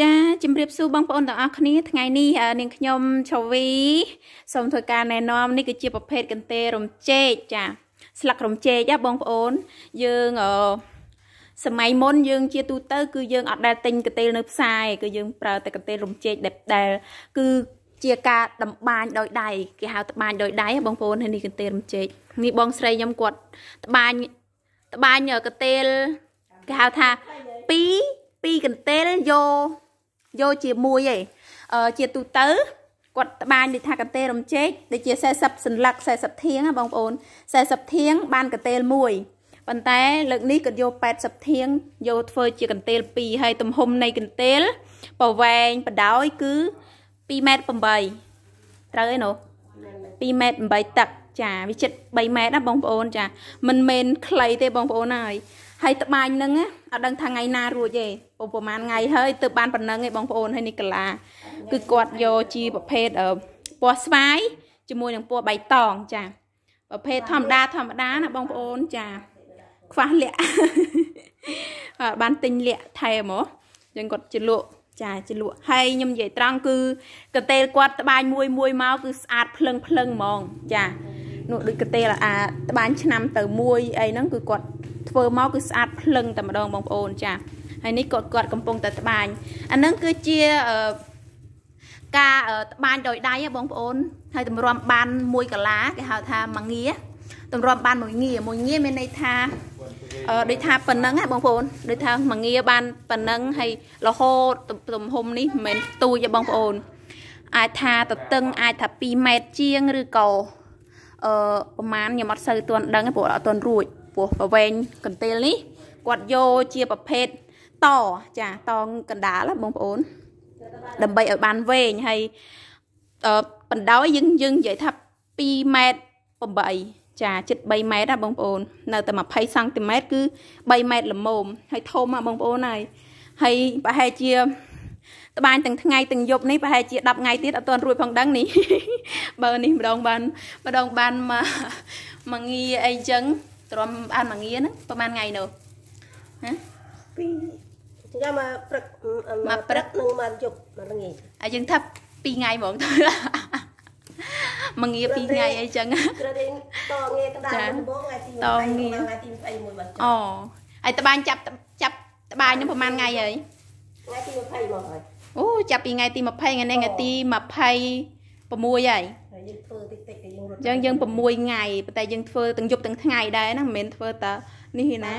ចាជំរាបសួរបងប្អូនទាំងអស់គ្នាថ្ងៃនេះនាងខ្ញុំឈវីសូមធ្វើការណែនាំនេះគឺជាប្រភេទកន្ទេរំចេកចា ស្លឹករំចេកណាបងប្អូន យើងសម័យមុនយើងជាទូទៅគឺយើងអត់ដែលទិញកន្ទេលនៅផ្សារគឺយើងប្រើតែកន្ទេលរំចេកដែលគឺជាការដំបានដោយដៃគេហៅត្បាញដោយដៃបងប្អូននេះកន្ទេលរំចេកនេះបងស្រីខ្ញុំគាត់ត្បាញត្បាញកន្ទេលគេហៅថា2 2កន្ទេលយកយកជាមួយឯងជាទូទៅគាត់ត្បាញដូចថាកន្ទេលរំចេកដូចជា40សន្លឹក40ធៀងបងប្អូន40ធៀងបានកន្ទេលមួយប៉ុន្តែលើកនេះគាត់យក80ធៀងយកធ្វើជាកន្ទេល2ហើយទំហំនៃកន្ទេលប្រវែងបដោយ គឺ2.8ម៉ែត្រត្រូវឯនោះ2.8ម៉ែត្រទឹកចាវាចិត្ត3ម៉ែត្រណាបងប្អូន ចាមិនមែនខ្លី ទេ បងប្អូនហើយហើយត្បាញហ្នឹងអត់ដឹងថាថ្ងៃណារួចទេប្រហែលថ្ងៃហើយទើបបានប៉ុណ្្នឹងឯងបងប្អូនហើយនេះកាឡាគឺគាត់យកជាប្រភេទពណ៌ស្វាយជាមួយនឹងពណ៌បៃតងចាប្រភេទធម្មតាធម្មតាណាបងប្អូនចាខ្វះលាក់បានទិញលាក់ថែមហ៎ចឹងគាត់ជិលក់ចាជិលក់ហើយខ្ញុំនិយាយត្រង់គឺកន្ទេលគាត់ត្បាញមួយមួយមកគឺស្អាតភ្លឹងភ្លឹងហ្មងចានោះដូចកន្ទេលអាត្បាញឆ្នាំទៅមួយអីហ្នឹងគឺគាត់ធ្វើមកគឺស្អាតភ្លឹងតែម្ដងបងប្អូន ចាហើយនេះគាត់គាត់កំពុងតែត្បាញអានឹងគឺជាការត្បាញដោយដៃបងប្អូនហើយតម្រាំបាន1កាឡាគេហៅថាមួយងាតម្រាំបានមួយងាមួយងាមានន័យថាដូចថាប៉ុណ្ណឹងបងប្អូនដូចថាមួយងា បានប៉ុណ្ណឹងហើយរហូតទំហំនេះមិនមែនទូចទេបងប្អូន អាចថាតតឹងអាចថា2ម៉ែត្រជាង ឬក៏អឺប្រហែលខ្ញុំអត់សូវទាន់ដឹងព្រោះអត់ទាន់រួចពោះប្រវែងកន្ទេលនេះគាត់យកជាប្រភេទតចាតកណ្ដាលបងប្អូន ដើម្បីឲ្យបានវែងហើយបណ្ដោយយើងយើងនិយាយថា2ម៉ែត្រ8ចាជិត3ម៉ែត្រណាបងប្អូន នៅតែ20សង់ទីម៉ែត្រគឺ3ម៉ែត្រល្មមហើយធំណាបងប្អូនហើយហើយប្រហែលជាត្បាញទាំងថ្ងៃទាំងយប់នេះប្រហែលជា10ថ្ងៃទៀតអត់ទាន់រួចផងដឹងនេះបើនេះម្ដងបានម្ដងបានមកងាយអីចឹងទ្រាំបានមួយងារហ្នឹងប្រហែលថ្ងៃនោះណាពីចាំមកព្រឹកមកព្រឹកនឹងមកយប់មកល្ងាចអាយើងថា2ថ្ងៃហ្មងមកងារ2ថ្ងៃអីចឹងត្រឹមតងាក្តៅដំបូងថ្ងៃទី1ថ្ងៃទី21បាទអូហើយត្បាញចាប់ចាប់ត្បាញនឹងប្រហែលថ្ងៃហើយថ្ងៃទី20មកហើយអូចាប់ពីថ្ងៃទី20ថ្ងៃនេះថ្ងៃទី26ហើយយើងធ្វើតិចតិចពីមុនរត់យើងយើង6ថ្ងៃប៉ុន្តែយើងធ្វើទាំងយប់ទាំងថ្ងៃដែរណាមិនមែនធ្វើតែនេះណា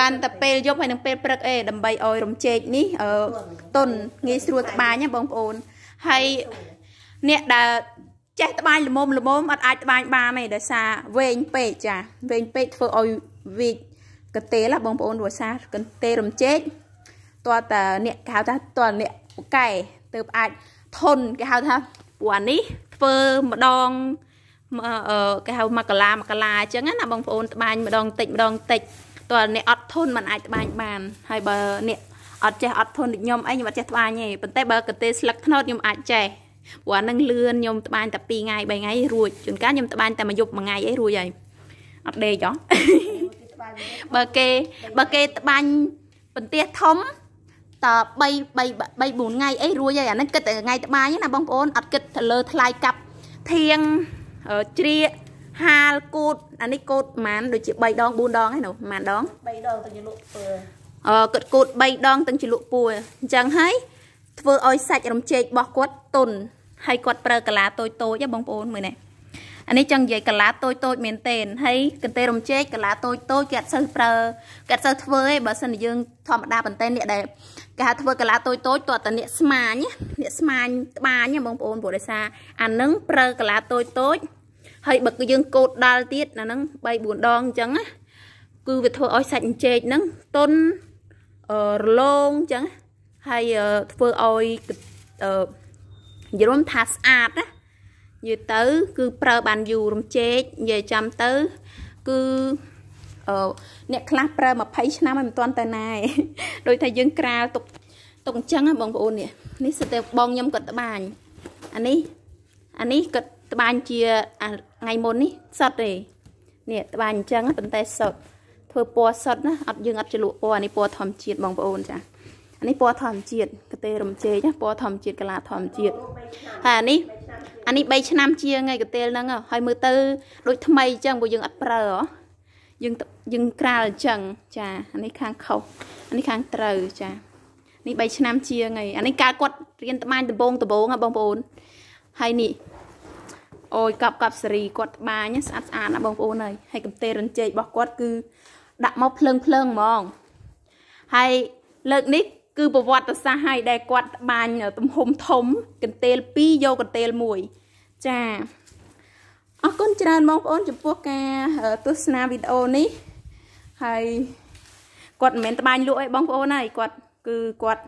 បានតែពេលយប់ហើយនឹងពេលព្រឹកអេដើម្បីឲ្យរំជែកនេះអឺតុនងាយស្រួលត្បាញណាបងប្អូនហើយអ្នកដែលចេះត្បាញល្មមល្មមអត់អាចត្បាញបានទេដោយសារវែងពេកចាវែងពេកធ្វើឲ្យវាកន្ទេលបងប្អូនរសារកន្ទេលរំជែកតើតាអ្នកគេហៅថាតើអ្នកពូកែទើបអាចធន់គេហៅថាពួកអានេះធ្វើម្ដងគេហៅមកកលាមកកលាអញ្ចឹងណាបងប្អូនត្បាញម្ដងតិចម្ដងតិចតើអ្នកអត់ធន់មិនអាចត្បាញបាន ហើយបើអ្នកអត់ចេះអត់ធន់ដូចខ្ញុំអីខ្ញុំអត់ចេះត្បាញទេប៉ុន្តែបើកន្ទេស្លឹកថ្នោតខ្ញុំអាចចេះព្រោះអានឹងលឿនខ្ញុំត្បាញតែ2ថ្ងៃ3ថ្ងៃរួចជួនកាលខ្ញុំត្បាញតែមួយយប់មួយថ្ងៃអីរួចហើយអត់ដេកហ៎បើគេ បើគេត្បាញបន្ទះធំត3 3 3 4ថ្ងៃអីរួចហើយអានឹងគិតតែថ្ងៃត្បាញណាបងប្អូនអត់គិតទៅលើថ្លៃកាប់ធៀងជ្រៀកហាលគូតអានេះគូតប្រហែលដូចជា3ដង4ដងហ្នឹងប្រហែលដង3ដងទៅជាលក់ពើអឺគាត់គូត3ដងទាំងជាលក់ពួរអញ្ចឹងហើយធ្វើឲ្យសាច់រំចេករបស់គាត់ទុនហើយគាត់ប្រើកាឡាតូចតូចបងប្អូនមើលនេះអានេះចង់និយាយកាឡាតូចតូចមែនទេហើយកន្ទេរំចេកកាឡាតូចតូចគេអត់សូវប្រើគេអត់សូវធ្វើទេបើសិនយើងធម្មតាប៉ុន្តែអ្នកដែលគេហៅធ្វើកាឡាតូចតូចតតអ្នកស្មាញអ្នកស្មាញត្បាញបងប្អូនព្រោះដោយសារអានឹងប្រើកាឡាតូចតូចហើយបើគឺយើងកូតដាល់ទៀតអានឹង3 4ដងអញ្ចឹងណាគឺវាធ្វើឲ្យសាច់អញ្ជែកហ្នឹងតុនរលោងអញ្ចឹងហើយធ្វើឲ្យនិយាយរួមថាស្អាតណានិយាយទៅ គឺប្រើបានយូររំជែកនិយាយចាំទៅគឺអ្នកខ្លះប្រើ20ឆ្នាំហើយមិនទាន់ទៅណាឯងដូចថាយើងក្រាលទុកទុកអញ្ចឹងបងប្អូននេះនេះសិតតែបងខ្ញុំគាត់ត្បាញអានេះអានេះគាត់ត្បាញជាថ្ងៃមុននេះសុតទេនេះត្បាញអញ្ចឹងប៉ុន្តែសុតធ្វើពណ៌សុតណាអត់យើងអត់ជ្រលក់ពណ៌អានេះពណ៌ធម្មជាតិបងប្អូនចាអានេះពណ៌ធម្មជាតិកទេរំជែកណាពណ៌ធម្មជាតិកាឡាធម្មជាតិហើយអានេះអានេះ3ឆ្នាំជាងឯងកទេលហ្នឹងហើយមើលទៅដូចថ្មីអញ្ចឹងព្រោះយើងអត់ប្រើហ៎យើងយើងក្រាលអញ្ចឹងចាអានេះខាងខុសអានេះខាងត្រូវចា នេះ3ឆ្នាំជាងហើយអានេះកាលគាត់រៀនត្បាញដំបងដំបងហ៎បងប្អូនហើយនេះអូយកប់កប់សេរីគាត់ត្បាញស្អាតស្អាតណាបងប្អូនហើយហើយកំទេរនជែករបស់គាត់គឺ ដាក់មកភ្លើងភ្លើងហ្មងហើយលើកនេះ គឺប្រវត្តិសាស្ត្រហើយដែលគាត់ត្បាញទំហំធំកន្ទេល2យកកន្ទេល1ចាអរគុណច្រើនបងប្អូនចំពោះការទស្សនាវីដេអូនេះហើយគាត់មិនមែនត្បាញលក់អីបងប្អូនហើយគាត់គឺគាត់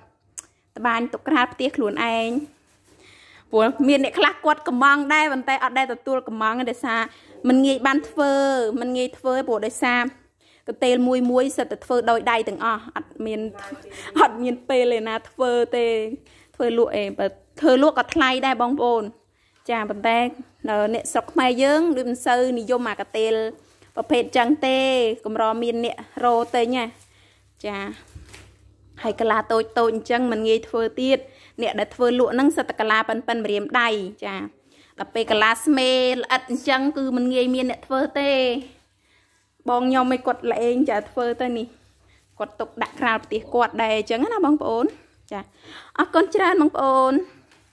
ត្បាញទុកក្រាលផ្ទះខ្លួនឯងព្រោះមានអ្នកខ្លះគាត់កំងដែរប៉ុន្តែអត់ដែរទទួលកំងទេដោយសារมันងាយបានធ្វើมันងាយធ្វើព្រោះដោយសារកន្ទេលមួយមួយសិតតែធ្វើដោយដៃទាំងអស់អត់មានអត់មានពេលឯណាធ្វើទេធ្វើលក់អីបើធ្វើលក់ក៏ថ្លៃដែរបងប្អូនចាប៉ុន្តែនៅអ្នកស្រុកខ្មែរយើងដូចមិនសូវនិយមអាកាទេលប្រភេទចឹងទេ កម្រមានអ្នករោទិញណាចាហើយកលាតូចតូចអញ្ចឹងมันងាយធ្វើទៀតអ្នកដែលធ្វើលក់ហ្នឹងសិតតកលាប៉ិនប៉ិនម្រាមដៃចាដល់ពេលកលាស្មេល្អិតអញ្ចឹងគឺมันងាយមានអ្នកធ្វើទេ បងខ្ញុំឯងគាត់លេងចាធ្វើទៅ នេះគាត់ទុកដាក់ក្រាលផ្ទះគាត់ដែរអញ្ចឹងណាបងប្អូនចាអរគុណច្រើនបងប្អូន